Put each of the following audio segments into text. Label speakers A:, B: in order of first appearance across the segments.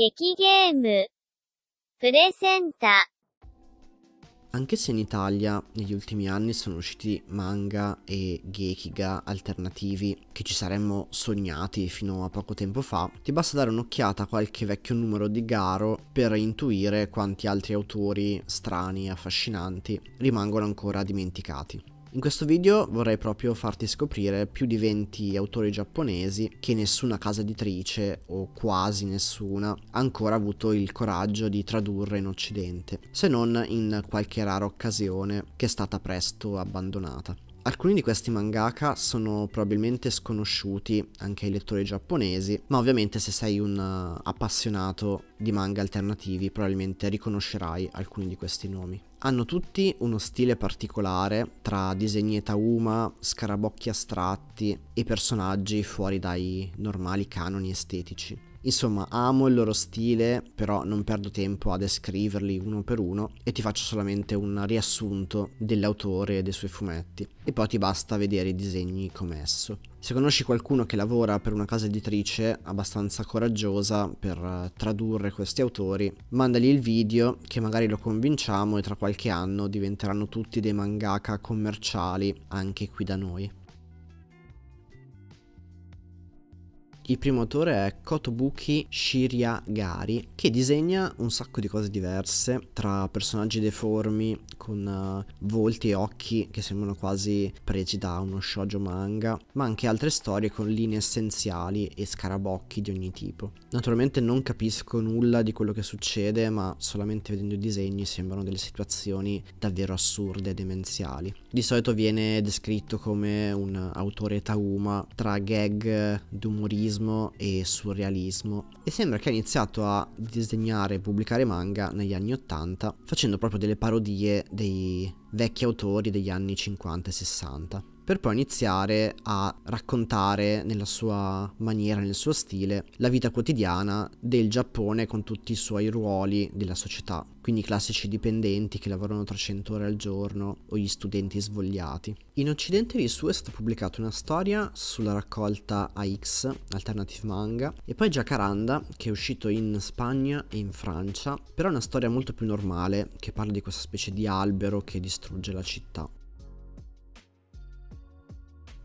A: 駅ゲームプレゼンタ anche se in Italia negli ultimi anni sono usciti manga e gekiga alternativi che ci saremmo sognati fino a poco tempo fa, ti basta dare un'occhiata a qualche vecchio numero di Garo per intuire quanti altri autori strani e affascinanti rimangono ancora dimenticati. In questo video vorrei proprio farti scoprire più di 20 autori giapponesi che nessuna casa editrice, o quasi nessuna, ha ancora avuto il coraggio di tradurre in Occidente, se non in qualche rara occasione che è stata presto abbandonata. Alcuni di questi mangaka sono probabilmente sconosciuti anche ai lettori giapponesi, ma ovviamente se sei un eh, appassionato di manga alternativi probabilmente riconoscerai alcuni di questi nomi. Hanno tutti uno stile particolare tra disegni e tauma, scarabocchi astratti e personaggi fuori dai normali canoni estetici. Insomma, amo il loro stile, però non perdo tempo a descriverli uno per uno e ti faccio solamente un riassunto dell'autore e dei suoi fumetti. E poi ti basta vedere i disegni come esso. Se conosci qualcuno che lavora per una casa editrice abbastanza coraggiosa per eh, tradurre questi autori, mandagli il video che magari lo convinciamo e tra qualche anno diventeranno tutti dei mangaka commerciali anche qui da noi. Il primo autore è Kotobuki Shiriagari, che disegna un sacco di cose diverse, tra personaggi deformi con uh, volti e occhi che sembrano quasi presi da uno shoujo manga, ma anche altre storie con linee essenziali e scarabocchi di ogni tipo. Naturalmente non capisco nulla di quello che succede, ma solamente vedendo i disegni sembrano delle situazioni davvero assurde e demenziali di solito viene descritto come un autore tauma tra gag d'umorismo e surrealismo e sembra che ha iniziato a disegnare e pubblicare manga negli anni 80 facendo proprio delle parodie dei vecchi autori degli anni 50 e 60 per poi iniziare a raccontare nella sua maniera, nel suo stile, la vita quotidiana del Giappone con tutti i suoi ruoli della società, quindi i classici dipendenti che lavorano 300 ore al giorno o gli studenti svogliati. In Occidente di Sue è stata pubblicata una storia sulla raccolta AX, Alternative Manga, e poi Jacaranda, che è uscito in Spagna e in Francia, però è una storia molto più normale, che parla di questa specie di albero che distrugge la città.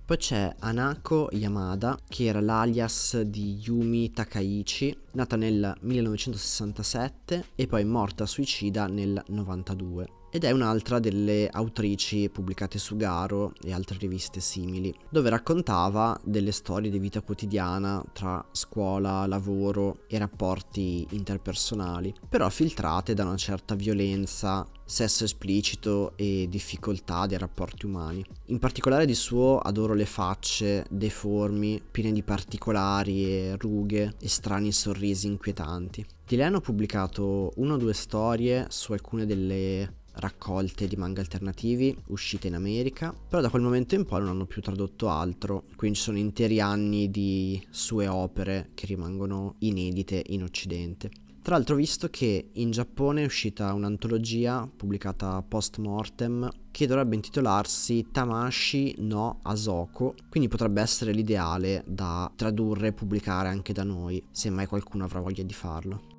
A: Poi c'è Anako Yamada, che era l'alias di Yumi Takaichi, nata nel 1967 e poi morta suicida nel 92 ed è un'altra delle autrici pubblicate su Garo e altre riviste simili, dove raccontava delle storie di vita quotidiana tra scuola, lavoro e rapporti interpersonali, però filtrate da una certa violenza sesso esplicito e difficoltà dei rapporti umani. In particolare di suo adoro le facce deformi, piene di particolari e rughe e strani sorrisi inquietanti. Di lei hanno pubblicato una o due storie su alcune delle raccolte di manga alternativi uscite in America, però da quel momento in poi non hanno più tradotto altro, quindi ci sono interi anni di sue opere che rimangono inedite in Occidente. Tra l'altro visto che in Giappone è uscita un'antologia pubblicata post mortem che dovrebbe intitolarsi Tamashi no Asoko, quindi potrebbe essere l'ideale da tradurre e pubblicare anche da noi, se mai qualcuno avrà voglia di farlo.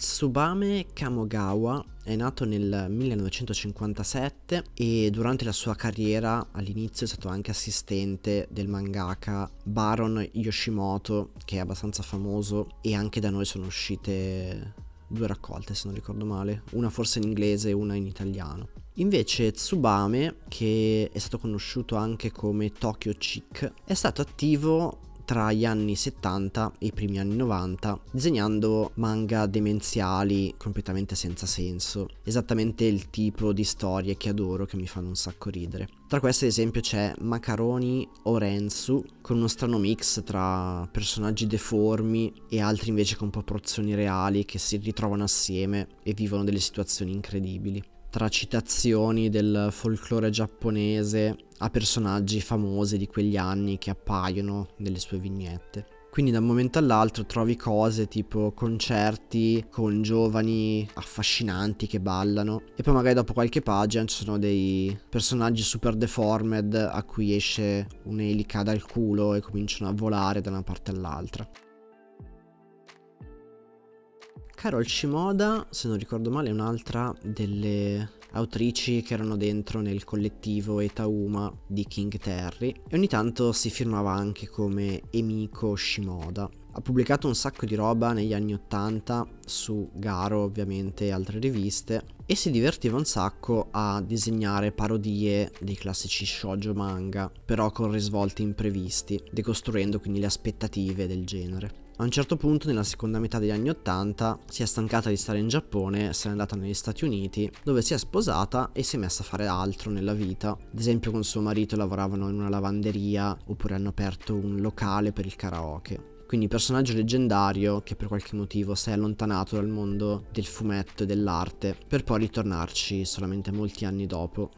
A: Tsubame Kamogawa è nato nel 1957 e durante la sua carriera all'inizio è stato anche assistente del mangaka Baron Yoshimoto che è abbastanza famoso e anche da noi sono uscite due raccolte se non ricordo male, una forse in inglese e una in italiano. Invece Tsubame, che è stato conosciuto anche come Tokyo Chick, è stato attivo tra gli anni 70 e i primi anni 90, disegnando manga demenziali completamente senza senso, esattamente il tipo di storie che adoro che mi fanno un sacco ridere. Tra queste ad esempio c'è Macaroni Orensu con uno strano mix tra personaggi deformi e altri invece con proporzioni reali che si ritrovano assieme e vivono delle situazioni incredibili tra citazioni del folklore giapponese a personaggi famosi di quegli anni che appaiono nelle sue vignette. Quindi da un momento all'altro trovi cose tipo concerti con giovani affascinanti che ballano e poi magari dopo qualche pagina ci sono dei personaggi super deformed a cui esce un'elica dal culo e cominciano a volare da una parte all'altra. Carol Shimoda, se non ricordo male, è un'altra delle autrici che erano dentro nel collettivo Etauma di King Terry e ogni tanto si firmava anche come Emiko Shimoda. Ha pubblicato un sacco di roba negli anni 80 su Garo ovviamente e altre riviste e si divertiva un sacco a disegnare parodie dei classici shoujo manga, però con risvolti imprevisti, decostruendo quindi le aspettative del genere. A un certo punto, nella seconda metà degli anni Ottanta, si è stancata di stare in Giappone, se n'è andata negli Stati Uniti, dove si è sposata e si è messa a fare altro nella vita. Ad esempio, con suo marito lavoravano in una lavanderia oppure hanno aperto un locale per il karaoke quindi personaggio leggendario che per qualche motivo si è allontanato dal mondo del fumetto e dell'arte, per poi ritornarci solamente molti anni dopo.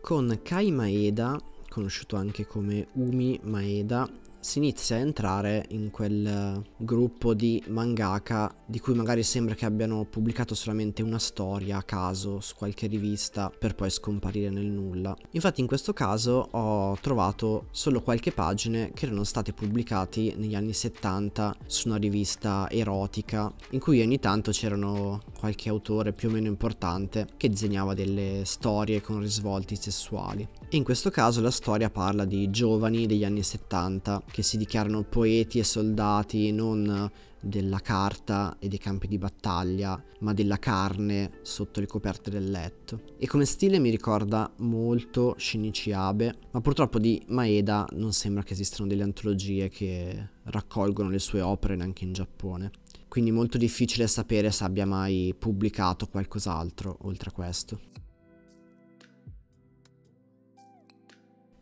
A: Con Kai Maeda conosciuto anche come Umi Maeda si inizia a entrare in quel gruppo di mangaka di cui magari sembra che abbiano pubblicato solamente una storia a caso su qualche rivista per poi scomparire nel nulla. Infatti in questo caso ho trovato solo qualche pagina che erano state pubblicate negli anni 70 su una rivista erotica in cui ogni tanto c'erano qualche autore più o meno importante che disegnava delle storie con risvolti sessuali. in questo caso la storia parla di giovani degli anni 70 che che si dichiarano poeti e soldati non della carta e dei campi di battaglia, ma della carne sotto le coperte del letto. E come stile mi ricorda molto Shinichi Abe, ma purtroppo di Maeda non sembra che esistano delle antologie che raccolgono le sue opere neanche in Giappone. Quindi molto difficile sapere se abbia mai pubblicato qualcos'altro oltre a questo.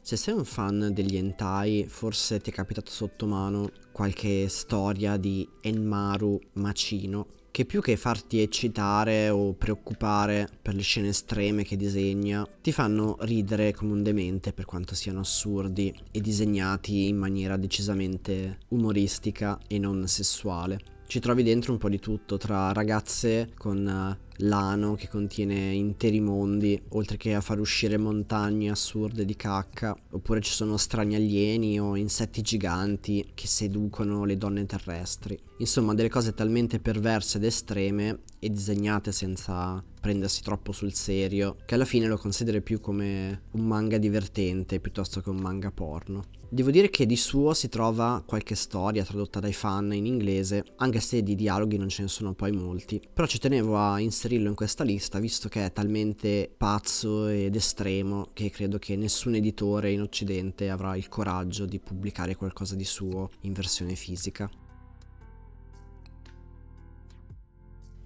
A: Se sei un fan degli hentai, forse ti è capitato sotto mano qualche storia di Enmaru Macino, che più che farti eccitare o preoccupare per le scene estreme che disegna, ti fanno ridere come un demente per quanto siano assurdi e disegnati in maniera decisamente umoristica e non sessuale. Ci trovi dentro un po' di tutto, tra ragazze con eh, lano che contiene interi mondi, oltre che a far uscire montagne assurde di cacca, oppure ci sono strani alieni o insetti giganti che seducono le donne terrestri. Insomma, delle cose talmente perverse ed estreme e disegnate senza prendersi troppo sul serio, che alla fine lo considero più come un manga divertente piuttosto che un manga porno. Devo dire che di suo si trova qualche storia tradotta dai fan in inglese, anche se di dialoghi non ce ne sono poi molti, però ci tenevo a inserire inserirlo in questa lista visto che è talmente pazzo ed estremo che credo che nessun editore in occidente avrà il coraggio di pubblicare qualcosa di suo in versione fisica.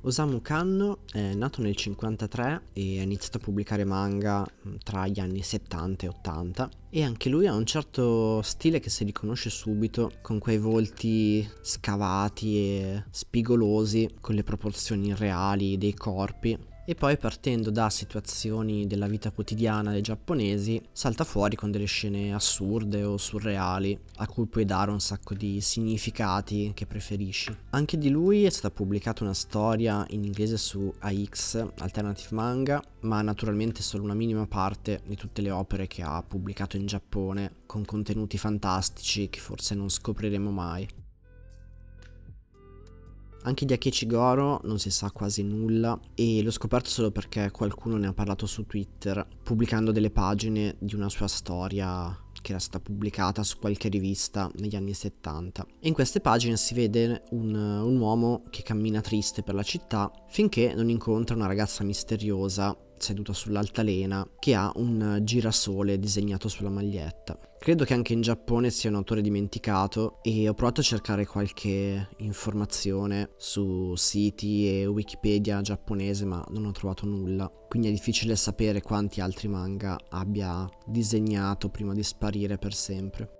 A: Osamu Kanno è nato nel 1953 e ha iniziato a pubblicare manga mm, tra gli anni 70 e 80 e anche lui ha un certo stile che si riconosce subito con quei volti scavati e spigolosi, con le proporzioni reali dei corpi e poi partendo da situazioni della vita quotidiana dei giapponesi salta fuori con delle scene assurde o surreali a cui puoi dare un sacco di significati che preferisci. Anche di lui è stata pubblicata una storia in inglese su AX Alternative Manga, ma naturalmente solo una minima parte di tutte le opere che ha pubblicato in Giappone con contenuti fantastici che forse non scopriremo mai. Anche di Akechigoro non si sa quasi nulla e l'ho scoperto solo perché qualcuno ne ha parlato su Twitter pubblicando delle pagine di una sua storia che era stata pubblicata su qualche rivista negli anni 70. E in queste pagine si vede un, un uomo che cammina triste per la città finché non incontra una ragazza misteriosa seduto sull'altalena che ha un eh, girasole disegnato sulla maglietta. Credo che anche in Giappone sia un autore dimenticato e ho provato a cercare qualche informazione su siti e Wikipedia giapponese ma non ho trovato nulla, quindi è difficile sapere quanti altri manga abbia disegnato prima di sparire per sempre.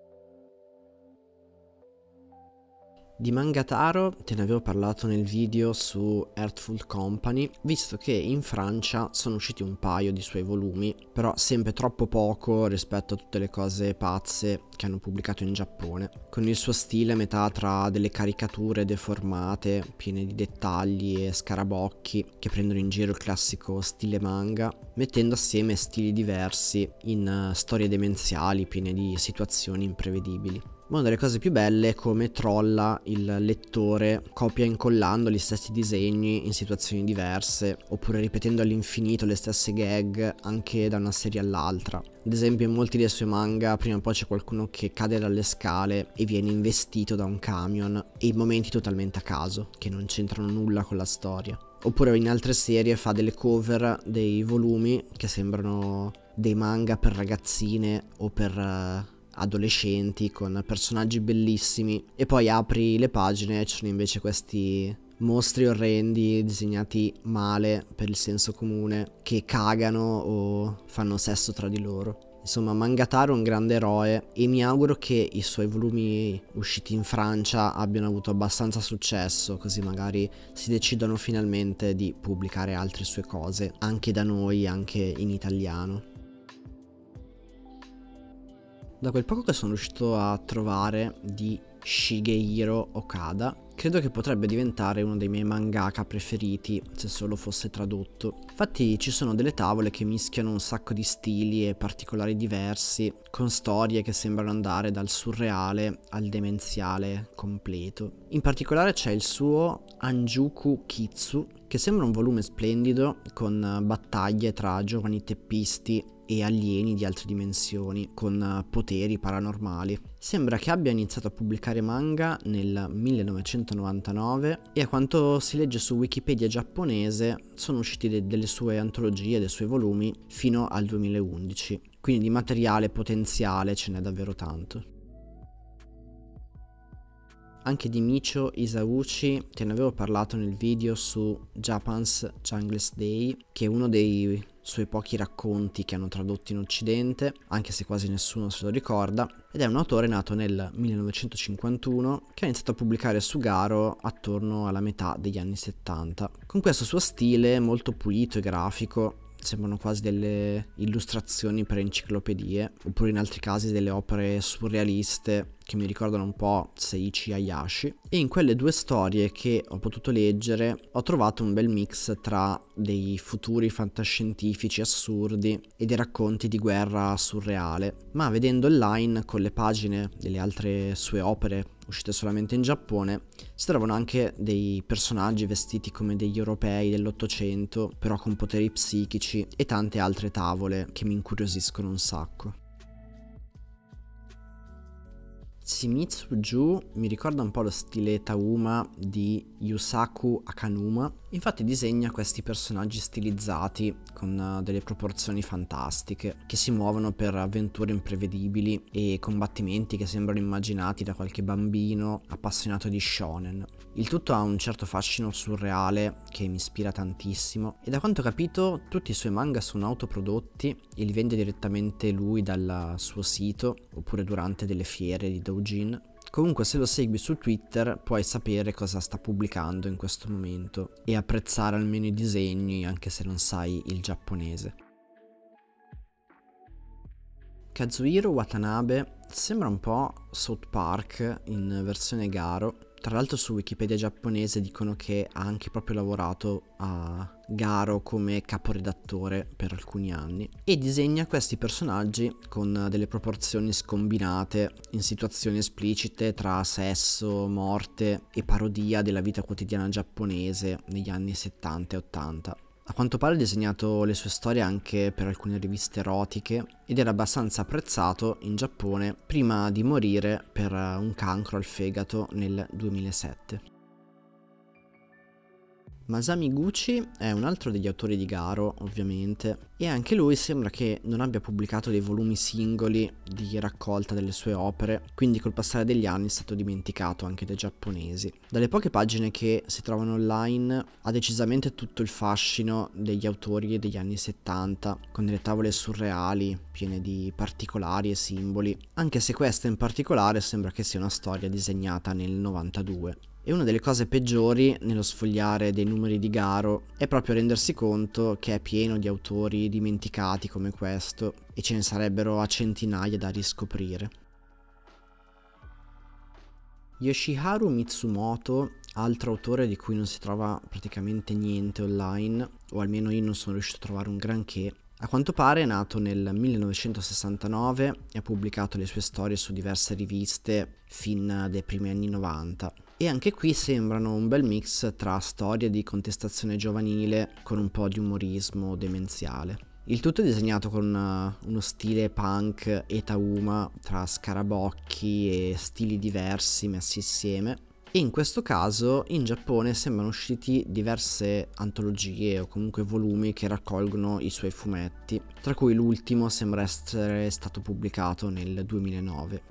A: Di Mangataro te ne avevo parlato nel video su Earthful Company, visto che in Francia sono usciti un paio di suoi volumi, però sempre troppo poco rispetto a tutte le cose pazze che hanno pubblicato in Giappone, con il suo stile a metà tra delle caricature deformate, piene di dettagli e scarabocchi che prendono in giro il classico stile manga, mettendo assieme stili diversi in eh, storie demenziali piene di situazioni imprevedibili una delle cose più belle è come trolla il lettore copia e incollando gli stessi disegni in situazioni diverse, oppure ripetendo all'infinito le stesse gag anche da una serie all'altra. Ad esempio in molti dei suoi manga prima o poi c'è qualcuno che cade dalle scale e viene investito da un camion e in momenti totalmente a caso, che non c'entrano nulla con la storia. Oppure in altre serie fa delle cover dei volumi che sembrano dei manga per ragazzine o per eh, adolescenti con personaggi bellissimi e poi apri le pagine e ci sono invece questi mostri orrendi disegnati male per il senso comune che cagano o fanno sesso tra di loro. Insomma, Mangataro è un grande eroe e mi auguro che i suoi volumi usciti in Francia abbiano avuto abbastanza successo, così magari si decidono finalmente di pubblicare altre sue cose, anche da noi, anche in italiano da quel poco che sono riuscito a trovare di Shigehiro Okada, credo che potrebbe diventare uno dei miei mangaka preferiti se solo fosse tradotto. Infatti ci sono delle tavole che mischiano un sacco di stili e particolari diversi, con storie che sembrano andare dal surreale al demenziale completo. In particolare c'è il suo Anjuku Kitsu, che sembra un volume splendido con battaglie tra giovani teppisti e alieni di altre dimensioni, con eh, poteri paranormali. Sembra che abbia iniziato a pubblicare manga nel 1999 e a quanto si legge su Wikipedia giapponese sono usciti de- delle sue antologie, dei suoi volumi, fino al 2011. Quindi di materiale potenziale ce n'è davvero tanto anche di Michio Isauchi, che ne avevo parlato nel video su Japan's Junglist Day, che è uno dei suoi pochi racconti che hanno tradotto in Occidente, anche se quasi nessuno se lo ricorda, ed è un autore nato nel 1951 che ha iniziato a pubblicare su Garo attorno alla metà degli anni 70, con questo suo stile molto pulito e grafico sembrano quasi delle illustrazioni per enciclopedie, oppure in altri casi delle opere surrealiste che mi ricordano un po' Seiichi Hayashi. E in quelle due storie che ho potuto leggere ho trovato un bel mix tra dei futuri fantascientifici assurdi e dei racconti di guerra surreale, ma vedendo online con le pagine delle altre sue opere uscite solamente in Giappone, si trovano anche dei personaggi vestiti come degli europei dell'Ottocento, però con poteri psichici e tante altre tavole che mi incuriosiscono un sacco. Shimizu Ju mi ricorda un po' lo stile Tauma di Yusaku Akanuma, infatti disegna questi personaggi stilizzati con eh, delle proporzioni fantastiche che si muovono per avventure imprevedibili e combattimenti che sembrano immaginati da qualche bambino appassionato di shonen. Il tutto ha un certo fascino surreale che mi ispira tantissimo e da quanto ho capito tutti i suoi manga sono autoprodotti e li vende direttamente lui dal suo sito oppure durante delle fiere di doujin. Comunque se lo segui su Twitter puoi sapere cosa sta pubblicando in questo momento e apprezzare almeno i disegni anche se non sai il giapponese. Kazuhiro Watanabe sembra un po' South Park in versione Garo tra l'altro su Wikipedia giapponese dicono che ha anche proprio lavorato a Garo come caporedattore per alcuni anni e disegna questi personaggi con delle proporzioni scombinate in situazioni esplicite tra sesso, morte e parodia della vita quotidiana giapponese negli anni 70 e 80. A quanto pare ha disegnato le sue storie anche per alcune riviste erotiche ed era abbastanza apprezzato in Giappone prima di morire per un cancro al fegato nel 2007. Masami Gucci è un altro degli autori di Garo, ovviamente, e anche lui sembra che non abbia pubblicato dei volumi singoli di raccolta delle sue opere, quindi col passare degli anni è stato dimenticato anche dai giapponesi. Dalle poche pagine che si trovano online ha decisamente tutto il fascino degli autori degli anni 70, con delle tavole surreali, piene di particolari e simboli, anche se questa in particolare sembra che sia una storia disegnata nel 92. E una delle cose peggiori nello sfogliare dei numeri di Garo è proprio rendersi conto che è pieno di autori dimenticati come questo e ce ne sarebbero a centinaia da riscoprire. Yoshiharu Mitsumoto, altro autore di cui non si trova praticamente niente online, o almeno io non sono riuscito a trovare un granché, a quanto pare è nato nel 1969 e ha pubblicato le sue storie su diverse riviste fin dai primi anni 90 e anche qui sembrano un bel mix tra storie di contestazione giovanile con un po' di umorismo demenziale. Il tutto è disegnato con eh, uno stile punk e tauma tra scarabocchi e stili diversi messi insieme. E in questo caso in Giappone sembrano usciti diverse antologie o comunque volumi che raccolgono i suoi fumetti, tra cui l'ultimo sembra essere stato pubblicato nel 2009.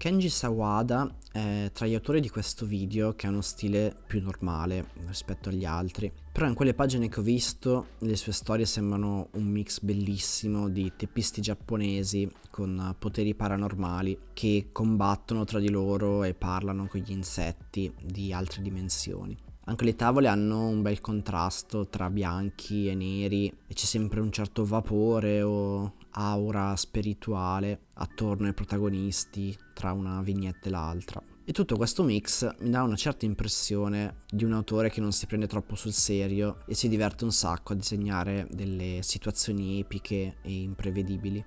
A: Kenji Sawada è tra gli autori di questo video che ha uno stile più normale rispetto agli altri, però in quelle pagine che ho visto le sue storie sembrano un mix bellissimo di teppisti giapponesi con poteri paranormali che combattono tra di loro e parlano con gli insetti di altre dimensioni. Anche le tavole hanno un bel contrasto tra bianchi e neri e c'è sempre un certo vapore o aura spirituale attorno ai protagonisti tra una vignetta e l'altra. E tutto questo mix mi dà una certa impressione di un autore che non si prende troppo sul serio e si diverte un sacco a disegnare delle situazioni epiche e imprevedibili.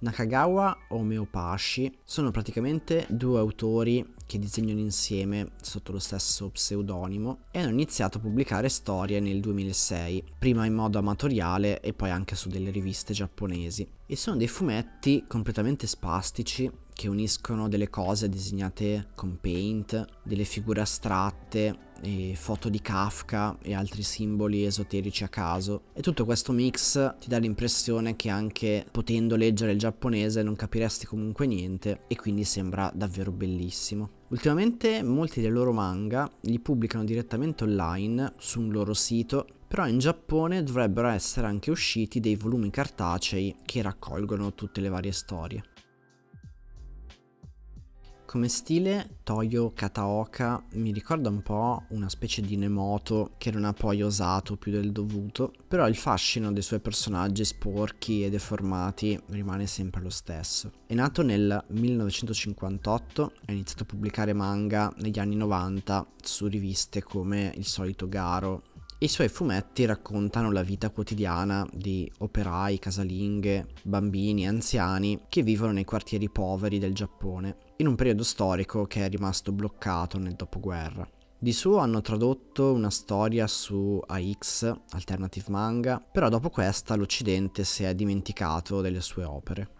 A: Nakagawa o Meopashi sono praticamente due autori che disegnano insieme sotto lo stesso pseudonimo e hanno iniziato a pubblicare storie nel 2006, prima in modo amatoriale e poi anche su delle riviste giapponesi. E sono dei fumetti completamente spastici che uniscono delle cose disegnate con paint, delle figure astratte, e foto di Kafka e altri simboli esoterici a caso. E tutto questo mix ti dà l'impressione che anche potendo leggere il giapponese non capiresti comunque niente e quindi sembra davvero bellissimo. Ultimamente molti dei loro manga li pubblicano direttamente online su un loro sito, però in Giappone dovrebbero essere anche usciti dei volumi cartacei che raccolgono tutte le varie storie. Come stile Toyo Kataoka mi ricorda un po' una specie di Nemoto che non ha poi osato più del dovuto, però il fascino dei suoi personaggi sporchi e deformati rimane sempre lo stesso. È nato nel 1958, ha iniziato a pubblicare manga negli anni 90 su riviste come Il solito Garo i suoi fumetti raccontano la vita quotidiana di operai, casalinghe, bambini, anziani che vivono nei quartieri poveri del Giappone in un periodo storico che è rimasto bloccato nel dopoguerra. Di suo hanno tradotto una storia su AX, Alternative Manga, però dopo questa l'Occidente si è dimenticato delle sue opere.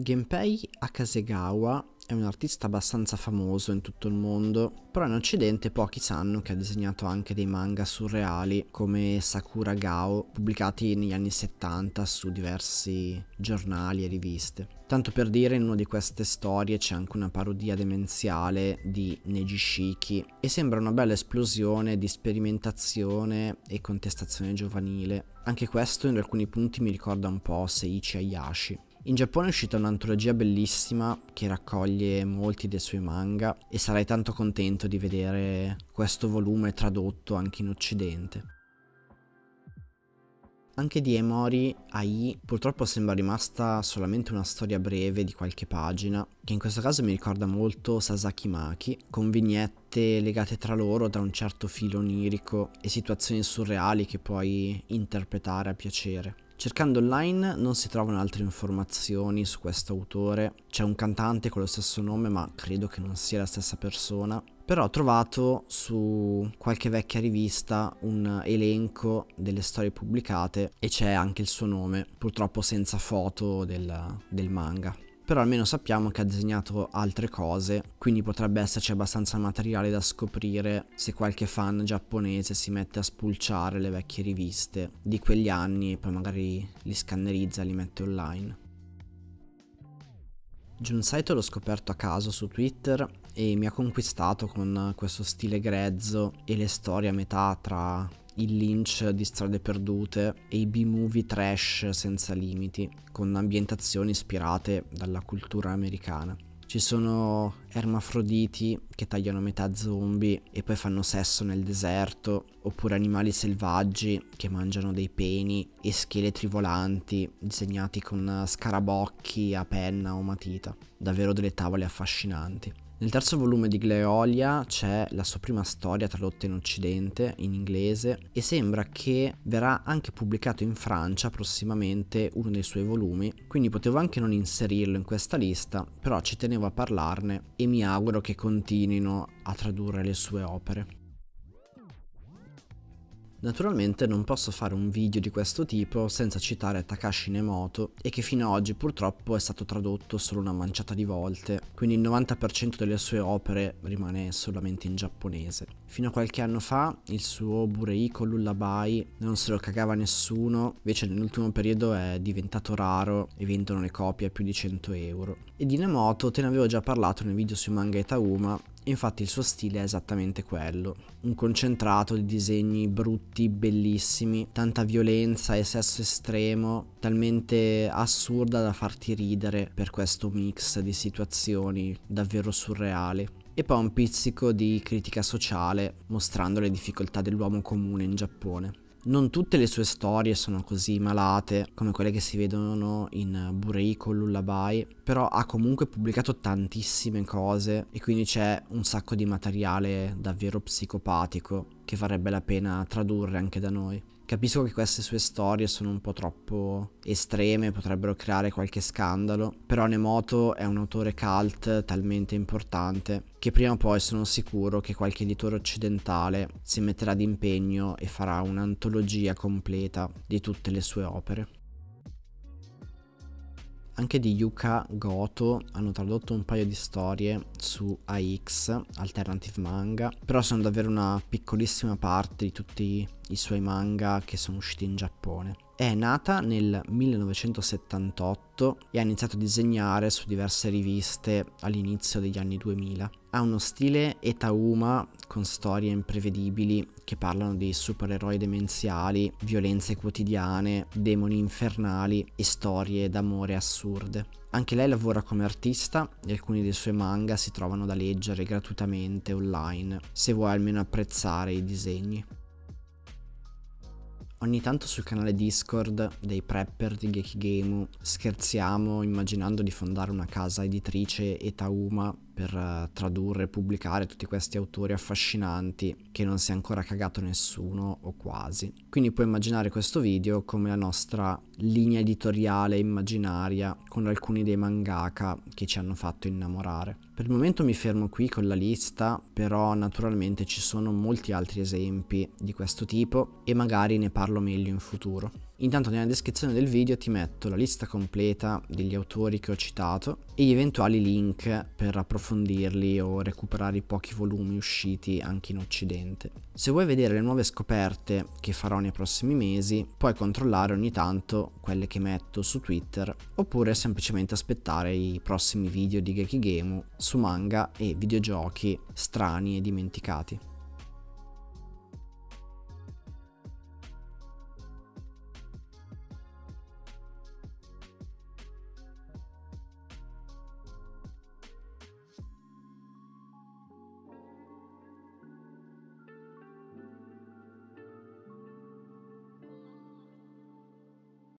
A: Genpei Akasegawa è un artista abbastanza famoso in tutto il mondo, però in occidente pochi sanno che ha disegnato anche dei manga surreali come Sakura Gao, pubblicati negli anni 70 su diversi giornali e riviste. Tanto per dire, in una di queste storie c'è anche una parodia demenziale di Nejishiki e sembra una bella esplosione di sperimentazione e contestazione giovanile. Anche questo in alcuni punti mi ricorda un po' Seiichi Hayashi. In Giappone è uscita un'antologia bellissima che raccoglie molti dei suoi manga e sarai tanto contento di vedere questo volume tradotto anche in Occidente. Anche di Emori Ai purtroppo sembra rimasta solamente una storia breve di qualche pagina, che in questo caso mi ricorda molto Sasaki Maki, con vignette legate tra loro da un certo filo onirico e situazioni surreali che puoi interpretare a piacere. Cercando online non si trovano altre informazioni su questo autore, c'è un cantante con lo stesso nome ma credo che non sia la stessa persona, però ho trovato su qualche vecchia rivista un elenco delle storie pubblicate e c'è anche il suo nome, purtroppo senza foto del, del manga però almeno sappiamo che ha disegnato altre cose, quindi potrebbe esserci abbastanza materiale da scoprire se qualche fan giapponese si mette a spulciare le vecchie riviste di quegli anni e poi magari li scannerizza e li mette online. Junsaito l'ho scoperto a caso su Twitter e mi ha conquistato con questo stile grezzo e le storie a metà tra il Lynch di strade perdute e i B-movie trash senza limiti, con ambientazioni ispirate dalla cultura americana. Ci sono ermafroditi che tagliano metà zombie e poi fanno sesso nel deserto, oppure animali selvaggi che mangiano dei peni e scheletri volanti disegnati con scarabocchi a penna o matita. Davvero delle tavole affascinanti. Nel terzo volume di Gleolia c'è la sua prima storia tradotta in occidente, in inglese, e sembra che verrà anche pubblicato in Francia prossimamente uno dei suoi volumi, quindi potevo anche non inserirlo in questa lista, però ci tenevo a parlarne e mi auguro che continuino a tradurre le sue opere. Naturalmente non posso fare un video di questo tipo senza citare Takashi Nemoto e che fino ad oggi purtroppo è stato tradotto solo una manciata di volte, quindi il 90% delle sue opere rimane solamente in giapponese. Fino a qualche anno fa il suo Bureiko Lullaby non se lo cagava nessuno, invece nell'ultimo periodo è diventato raro e vendono le copie a più di 100 euro. E di Nemoto te ne avevo già parlato nel video sui manga Itauma Infatti il suo stile è esattamente quello, un concentrato di disegni brutti, bellissimi, tanta violenza e sesso estremo, talmente assurda da farti ridere per questo mix di situazioni davvero surreali. E poi un pizzico di critica sociale, mostrando le difficoltà dell'uomo comune in Giappone. Non tutte le sue storie sono così malate come quelle che si vedono in Bureiko Lullaby, però ha comunque pubblicato tantissime cose e quindi c'è un sacco di materiale davvero psicopatico che varrebbe la pena tradurre anche da noi. Capisco che queste sue storie sono un po' troppo estreme, potrebbero creare qualche scandalo, però Nemoto è un autore cult talmente importante che prima o poi sono sicuro che qualche editore occidentale si metterà d'impegno e farà un'antologia completa di tutte le sue opere anche di Yuka Goto hanno tradotto un paio di storie su AX, Alternative Manga, però sono davvero una piccolissima parte di tutti i suoi manga che sono usciti in Giappone. È nata nel 1978 e ha iniziato a disegnare su diverse riviste all'inizio degli anni 2000. Ha uno stile Etauma con storie imprevedibili che parlano di supereroi demenziali, violenze quotidiane, demoni infernali e storie d'amore assurde. Anche lei lavora come artista e alcuni dei suoi manga si trovano da leggere gratuitamente online se vuoi almeno apprezzare i disegni. Ogni tanto sul canale Discord dei prepper di Gekigemu scherziamo immaginando di fondare una casa editrice Etauma per eh, tradurre e pubblicare tutti questi autori affascinanti che non si è ancora cagato nessuno o quasi. Quindi puoi immaginare questo video come la nostra linea editoriale immaginaria con alcuni dei mangaka che ci hanno fatto innamorare. Per il momento mi fermo qui con la lista, però naturalmente ci sono molti altri esempi di questo tipo e magari ne parlo meglio in futuro. Intanto nella descrizione del video ti metto la lista completa degli autori che ho citato e gli eventuali link per approfondirli o recuperare i pochi volumi usciti anche in Occidente. Se vuoi vedere le nuove scoperte che farò nei prossimi mesi, puoi controllare ogni tanto quelle che metto su Twitter oppure semplicemente aspettare i prossimi video di Gekigemu su manga e videogiochi strani e dimenticati.